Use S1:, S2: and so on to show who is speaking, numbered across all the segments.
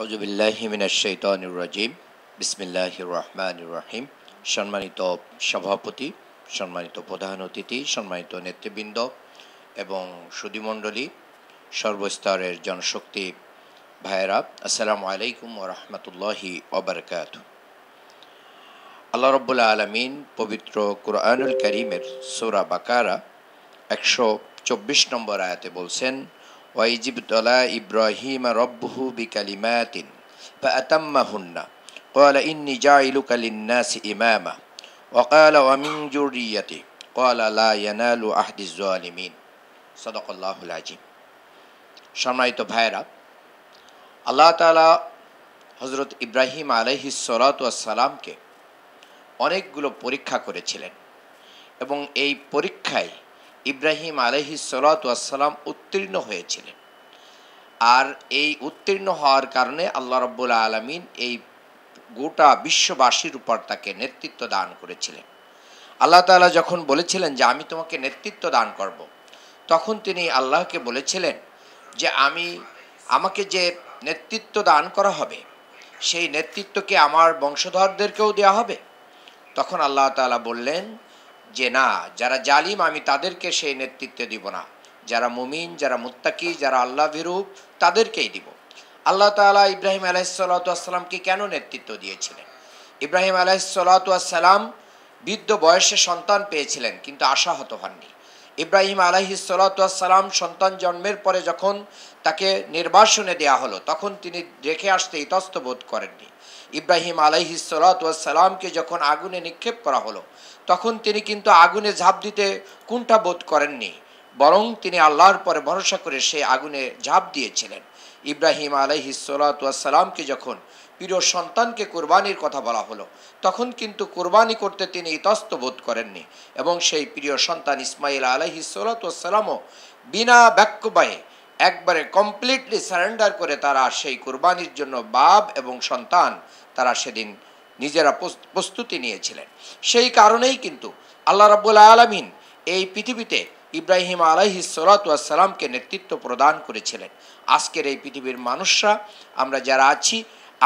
S1: রাজিম বিসমিল্লাহ রহমান রহিম সম্মানিত সভাপতি সম্মানিত প্রধান অতিথি সম্মানিত নেতৃবৃন্দ এবং সুদীমণ্ডলী সর্বস্তরের জনশক্তি ভাইরা আসসালামু আলাইকুম রহমতুল্লাহি ওবরকাত আল্লাহ রব্বুল্লা আলমিন পবিত্র কুরআনুল করিমের সোরা বাকারা একশো চব্বিশ নম্বর আয়াতে বলছেন ওয়াইজিব ইব্রাহিম রব্বহু বিকালিমাতিন فأتمهن قال إني جاعلك للناس إماما وقال ومن جريتي قال لا ينال أحد الظالمين صدق الله العظيم সম্মানিত ভাইরা আল্লাহ হজরত ইব্রাহিম আলহি সালামকে অনেকগুলো পরীক্ষা করেছিলেন এবং এই পরীক্ষায় ইব্রাহিম আলহি সালাতাম উত্তীর্ণ হয়েছিলেন আর এই উত্তীর্ণ হওয়ার কারণে আল্লাহ রব্বুল আলমিন এই গোটা বিশ্ববাসীর উপর তাকে নেতৃত্ব দান করেছিলেন আল্লাহ তালা যখন বলেছিলেন যে আমি তোমাকে নেতৃত্ব দান করব। তখন তিনি আল্লাহকে বলেছিলেন যে আমি আমাকে যে নেতৃত্ব দান করা হবে সেই নেতৃত্বকে আমার বংশধরদেরকেও দেওয়া হবে তখন আল্লাহ তালা বললেন যে না যারা জালিম আমি তাদেরকে সেই নেতৃত্ব দিব না যারা মুমিন যারা মুত্তাকি যারা আল্লাহ বিরূপ তাদেরকেই দিব আল্লাহ তালা ইব্রাহিম আলাহিসাল্লাতামকে কেন নেতৃত্ব দিয়েছিলেন ইব্রাহিম আলাহিসাল্লাতাম বৃদ্ধ বয়সে সন্তান পেয়েছিলেন কিন্তু আশাহত হননি ইব্রাহিম আলাহি সালাম সন্তান জন্মের পরে যখন তাকে নির্বাসনে দেয়া হলো তখন তিনি রেখে আসতে ইতস্ত বোধ করেননি ইব্রাহিম আলাইহি সালাতামকে যখন আগুনে নিক্ষেপ করা হলো তখন তিনি কিন্তু আগুনে ঝাঁপ দিতে কুণ্ঠা বোধ করেননি বরং তিনি আল্লাহর পরে ভরসা করে সে আগুনে ঝাঁপ দিয়েছিলেন ইব্রাহিম আলহি সালামকে যখন প্রিয় সন্তানকে কোরবানির কথা বলা হলো তখন কিন্তু কোরবানি করতে তিনি ইতস্ত বোধ করেননি এবং সেই প্রিয় সন্তান ইসমাইল আলহি সালামও বিনা বাক্যবায়ে একবারে কমপ্লিটলি সারেন্ডার করে তারা সেই কোরবানির জন্য বাপ এবং সন্তান তারা সেদিন নিজেরা প্রস্তুতি নিয়েছিলেন সেই কারণেই কিন্তু আল্লাহ রাবুল আলমিন এই পৃথিবীতে ইব্রাহিম আলাহি সালাতামকে নেতৃত্ব প্রদান করেছিলেন আজকের এই পৃথিবীর মানুষরা আমরা যারা আছি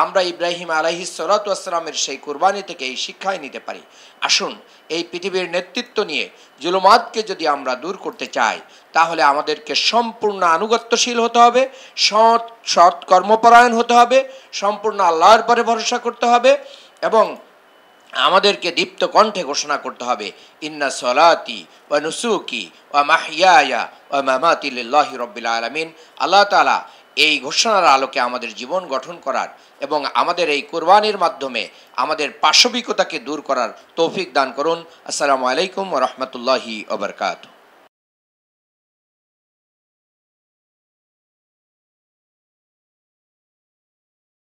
S1: আমরা ইব্রাহিম আলাহি সালাতামের সেই কোরবানি থেকে এই শিক্ষায় নিতে পারি আসুন এই পৃথিবীর নেতৃত্ব নিয়ে জুলুমাতকে যদি আমরা দূর করতে চাই তাহলে আমাদেরকে সম্পূর্ণ আনুগত্যশীল হতে হবে সৎ সৎ কর্মপরায়ণ হতে হবে সম্পূর্ণ আল্লাহর পরে ভরসা করতে হবে এবং আমাদেরকে দীপ্ত কণ্ঠে ঘোষণা করতে হবে ইন্না সলাতি ওয়া নুসুকি মাহিয়া মাহিয়ায়া ও মামাতিল্লাহি রব্বিল আলমিন আল্লাহ তালা এই ঘোষণার আলোকে আমাদের জীবন গঠন করার এবং আমাদের এই কোরবানির মাধ্যমে আমাদের পাশবিকতাকে দূর করার তৌফিক দান করুন আসসালামু আলাইকুম রহমতুল্লাহি ওবরকাতু